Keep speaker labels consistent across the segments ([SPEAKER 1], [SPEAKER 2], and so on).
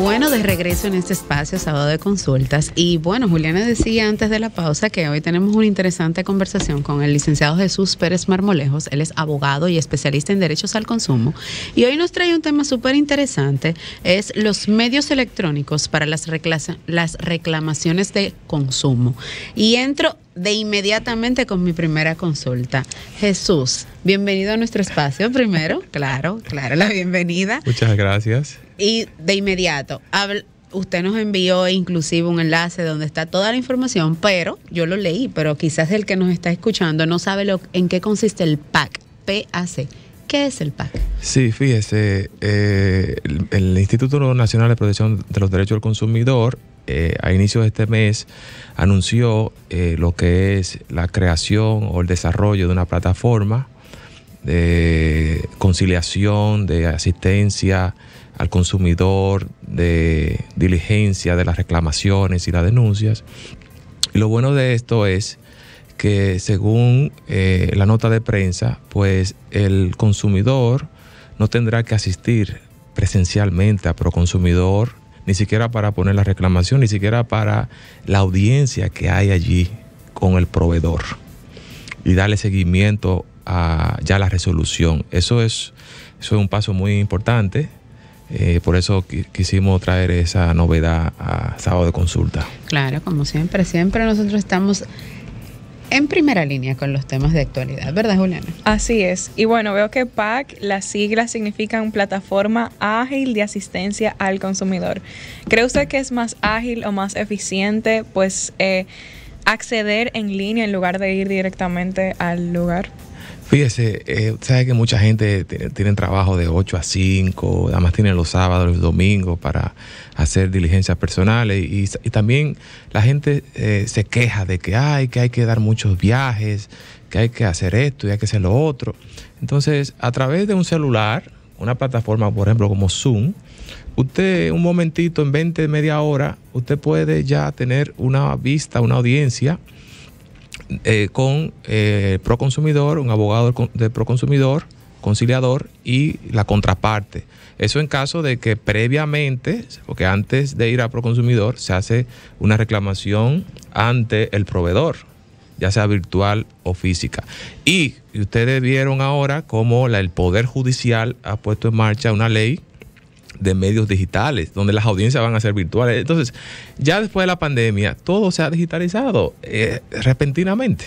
[SPEAKER 1] Bueno, de regreso en este espacio, sábado de consultas. Y bueno, Juliana decía antes de la pausa que hoy tenemos una interesante conversación con el licenciado Jesús Pérez Marmolejos. Él es abogado y especialista en derechos al consumo. Y hoy nos trae un tema súper interesante, es los medios electrónicos para las, las reclamaciones de consumo. Y entro de inmediatamente con mi primera consulta. Jesús, bienvenido a nuestro espacio primero. Claro, claro, la bienvenida.
[SPEAKER 2] Muchas gracias.
[SPEAKER 1] Y de inmediato, usted nos envió inclusive un enlace donde está toda la información, pero yo lo leí, pero quizás el que nos está escuchando no sabe lo, en qué consiste el PAC, PAC. ¿Qué es el PAC?
[SPEAKER 2] Sí, fíjese, eh, el, Instituto Nacional de Protección de los Derechos del Consumidor eh, a inicios de este mes anunció eh, lo que es la creación o el desarrollo de una plataforma de conciliación, de asistencia, al consumidor de diligencia de las reclamaciones y las denuncias. lo bueno de esto es que según eh, la nota de prensa, pues el consumidor no tendrá que asistir presencialmente a Proconsumidor, ni siquiera para poner la reclamación, ni siquiera para la audiencia que hay allí con el proveedor y darle seguimiento a ya la resolución. Eso es, eso es un paso muy importante eh, por eso quisimos traer esa novedad a sábado de consulta.
[SPEAKER 1] Claro, como siempre, siempre nosotros estamos en primera línea con los temas de actualidad, ¿verdad,
[SPEAKER 3] Juliana? Así es. Y bueno, veo que PAC, las siglas significan plataforma ágil de asistencia al consumidor. ¿Cree usted que es más ágil o más eficiente, pues, eh, acceder en línea en lugar de ir directamente al lugar?
[SPEAKER 2] Fíjese, eh, sabe que mucha gente tiene trabajo de 8 a 5, además tiene los sábados, los domingos para hacer diligencias personales y, también la gente eh, se queja de que, que hay que dar muchos viajes, que hay que hacer esto y hay que hacer lo otro. Entonces, a través de un celular, una plataforma, por ejemplo, como Zoom, usted un momentito, en 20, media hora, usted puede ya tener una vista, una audiencia eh, con eh, Proconsumidor, un abogado de Proconsumidor, conciliador y la contraparte. Eso en caso de que previamente, porque antes de ir a Proconsumidor, se hace una reclamación ante el proveedor, ya sea virtual o física. Y ustedes vieron ahora cómo el Poder Judicial ha puesto en marcha una ley de medios digitales, donde las audiencias van a ser virtuales. Entonces, ya después de la pandemia, todo se ha digitalizado eh, repentinamente.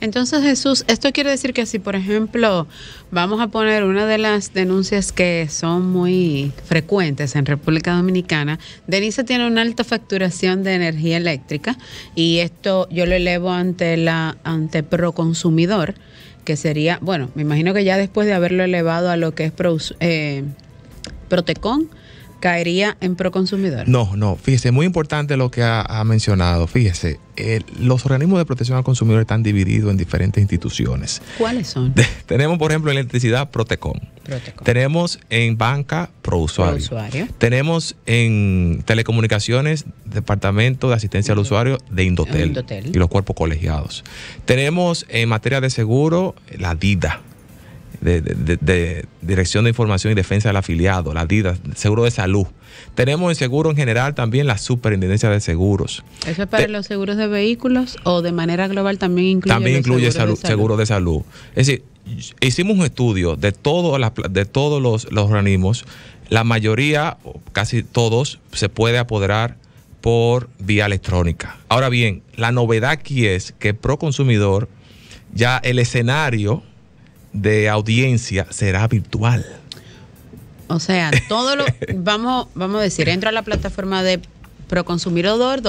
[SPEAKER 1] Entonces, Jesús, esto quiere decir que si, por ejemplo, vamos a poner una de las denuncias que son muy frecuentes en República Dominicana, Denise tiene una alta facturación de energía eléctrica y esto yo lo elevo ante la ante Proconsumidor, que sería, bueno, me imagino que ya después de haberlo elevado a lo que es pro, eh, Protecon caería en proconsumidor.
[SPEAKER 2] No, no, fíjese, muy importante lo que ha, mencionado. Fíjese, eh, los organismos de protección al consumidor están divididos en diferentes instituciones. ¿Cuáles son? tenemos, por ejemplo, en electricidad, Protecon. Tenemos en banca, Prousuario. pro Tenemos en telecomunicaciones, Departamento de Asistencia al Usuario de Indotel, Indotel. y los cuerpos colegiados. Tenemos en materia de seguro, la DIDA de, Dirección de Información y Defensa del Afiliado, la DIDA, Seguro de Salud. Tenemos en seguro en general también la Superintendencia de Seguros.
[SPEAKER 1] ¿Eso es para los seguros de vehículos o de manera global también incluye También incluye salud, seguro
[SPEAKER 2] de salud. Es decir, hicimos un estudio de, todo de todos los, organismos. La mayoría, casi todos, se puede apoderar por vía electrónica. Ahora bien, la novedad aquí es que ProConsumidor ya el escenario de audiencia será virtual.
[SPEAKER 1] O sea, todo lo vamos, vamos a decir, entro a la plataforma de Proconsumidor,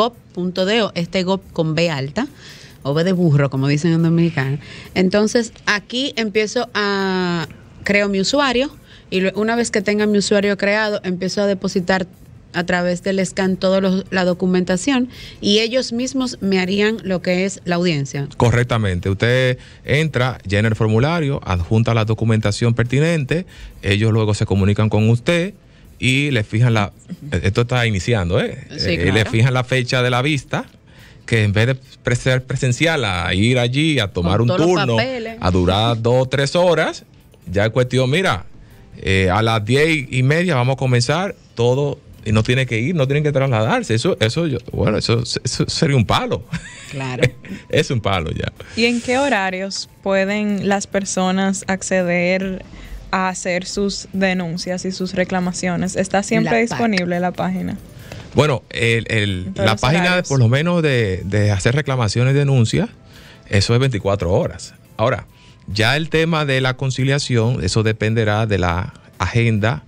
[SPEAKER 1] o este GOP con B alta, o B de burro, como dicen en dominicano. Entonces, aquí empiezo a, creo mi usuario, y una vez que tenga mi usuario creado, empiezo a depositar a través del scan toda la documentación y ellos mismos me harían lo que es la audiencia.
[SPEAKER 2] Correctamente. Usted entra, llena el formulario, adjunta la documentación pertinente, ellos luego se comunican con usted y le fijan la... Esto está iniciando, ¿eh? eh le fijan la fecha de la vista que en vez de ser presencial, a ir allí a tomar un turno, a durar dos o tres horas, ya es cuestión, mira, eh, a las diez y media vamos a comenzar todo y no tiene que ir, no tienen que trasladarse. Eso, eso, yo, bueno, eso, sería un palo. Claro. es un palo ya.
[SPEAKER 3] ¿Y en qué horarios pueden las personas acceder a hacer sus denuncias y sus reclamaciones? ¿Está siempre disponible la página?
[SPEAKER 2] Bueno, la página, por lo menos, de, de hacer reclamaciones y denuncias, eso es 24 horas. Ahora, ya el tema de la conciliación, eso dependerá de la agenda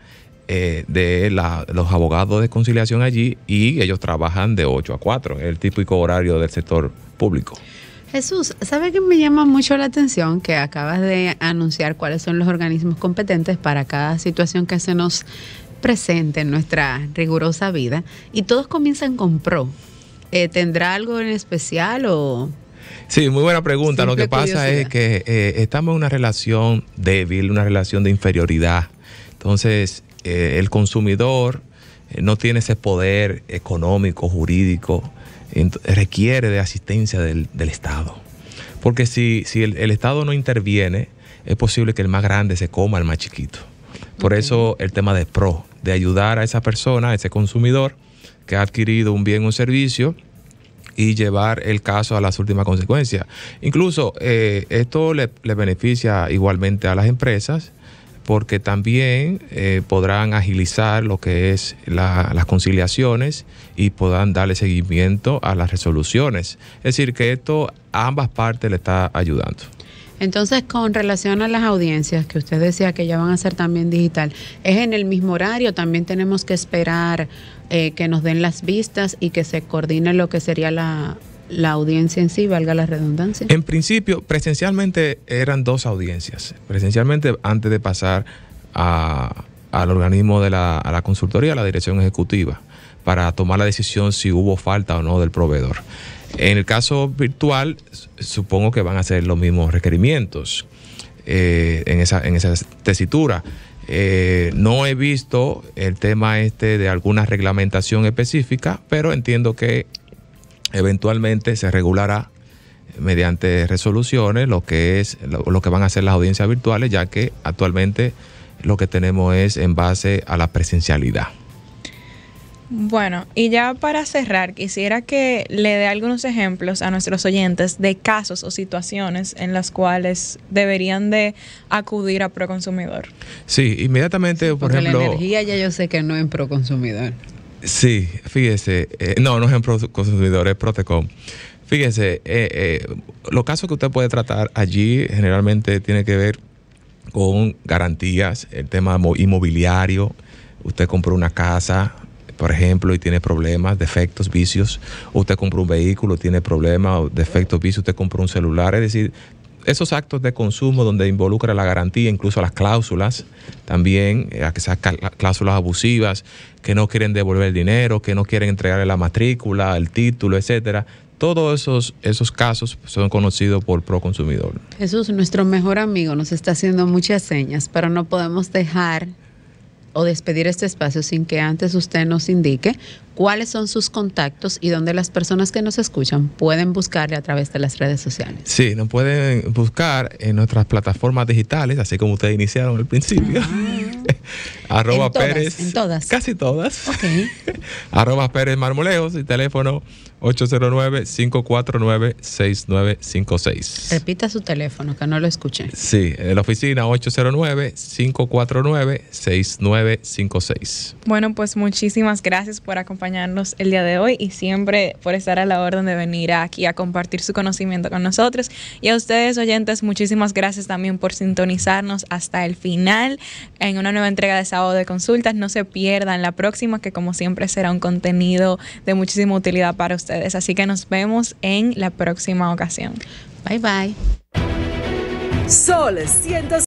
[SPEAKER 2] eh, de los abogados de conciliación allí y ellos trabajan de 8 a 4, el típico horario del sector público.
[SPEAKER 1] Jesús, ¿sabe que me llama mucho la atención que acabas de anunciar cuáles son los organismos competentes para cada situación que se nos presente en nuestra rigurosa vida? Y todos comienzan con PRO. Eh, ¿Tendrá algo en especial o
[SPEAKER 2] Sí, muy buena pregunta. Lo que pasa es que eh, estamos en una relación débil, una relación de inferioridad. Entonces, eh, el consumidor eh, no tiene ese poder económico, jurídico, requiere de asistencia del, Estado. Porque si, el, Estado no interviene, es posible que el más grande se coma al más chiquito. Por eso el tema de PRO, de ayudar a esa persona, a ese consumidor que ha adquirido un bien o un servicio y llevar el caso a las últimas consecuencias. Incluso eh, esto le beneficia igualmente a las empresas porque también eh, podrán agilizar lo que es las conciliaciones y podrán darle seguimiento a las resoluciones. Es decir, que esto a ambas partes le está ayudando.
[SPEAKER 1] Entonces, con relación a las audiencias que usted decía que ya van a ser también digital, ¿es en el mismo horario? ¿También tenemos que esperar eh, que nos den las vistas y que se coordine lo que sería la, la audiencia en sí, valga la redundancia.
[SPEAKER 2] En principio, presencialmente eran dos audiencias. Presencialmente antes de pasar al organismo de la, consultoría, a la dirección ejecutiva, para tomar la decisión si hubo falta o no del proveedor. En el caso virtual, supongo que van a ser los mismos requerimientos eh, en, esa, tesitura. Eh, no he visto el tema este de alguna reglamentación específica, pero entiendo que eventualmente se regulará mediante resoluciones lo que es lo, que van a ser las audiencias virtuales, ya que actualmente lo que tenemos es en base a la presencialidad.
[SPEAKER 3] Bueno, y ya para cerrar, quisiera que le dé algunos ejemplos a nuestros oyentes de casos o situaciones en las cuales deberían de acudir a Proconsumidor.
[SPEAKER 2] Sí, inmediatamente, por ejemplo... La energía
[SPEAKER 3] ya yo sé que no es en Proconsumidor.
[SPEAKER 2] Sí, fíjese, eh, no, no es en consumidores, es Protecom. Fíjese, eh, eh, los casos que usted puede tratar allí generalmente tiene que ver con garantías, el tema inmobiliario, usted compró una casa, por ejemplo, y tiene problemas, defectos, vicios, usted compró un vehículo, tiene problemas, defectos, vicios, usted compró un celular, es decir, esos actos de consumo donde involucra la garantía, incluso las cláusulas, también eh, que esas cláusulas abusivas, que no quieren devolver el dinero, que no quieren entregarle la matrícula, el título, etcétera. Todos esos, esos casos son conocidos por Proconsumidor.
[SPEAKER 1] Jesús, nuestro mejor amigo, nos está haciendo muchas señas, pero no podemos dejar o despedir este espacio sin que antes usted nos indique cuáles son sus contactos y dónde las personas que nos escuchan pueden buscarle a través de las redes sociales.
[SPEAKER 2] Sí, nos pueden buscar en nuestras plataformas digitales, así como ustedes iniciaron al principio. Ah. arroba en todas, Pérez. todas. Casi todas. Ok. arroba Pérez Marmoleos y teléfono 809-549-6956.
[SPEAKER 1] Repita
[SPEAKER 3] su teléfono, que no lo escuché.
[SPEAKER 2] Sí, en la oficina 809-549-6956.
[SPEAKER 3] Bueno, pues muchísimas gracias por acompañarnos el día de hoy y siempre por estar a la orden de venir aquí a compartir su conocimiento con nosotros. Y a ustedes, oyentes, muchísimas gracias también por sintonizarnos hasta el final en una nueva entrega de sábado de consultas. No se pierdan la próxima, que como siempre será un contenido de muchísima utilidad para ustedes Así que nos vemos en la próxima ocasión. Bye bye.